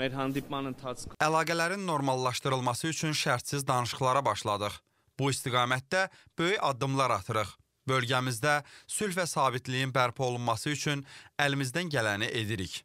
Mərhəmdibman ընթացքում Əlaqələrin normallaşdırılması üçün şərtsiz danışıqlara başladıq. Bu istiqamətdə böyük addımlar atırıq. Bölgəmizdə sülh və sabitliyin bərpa olunması üçün əlimizdən gələni edirik.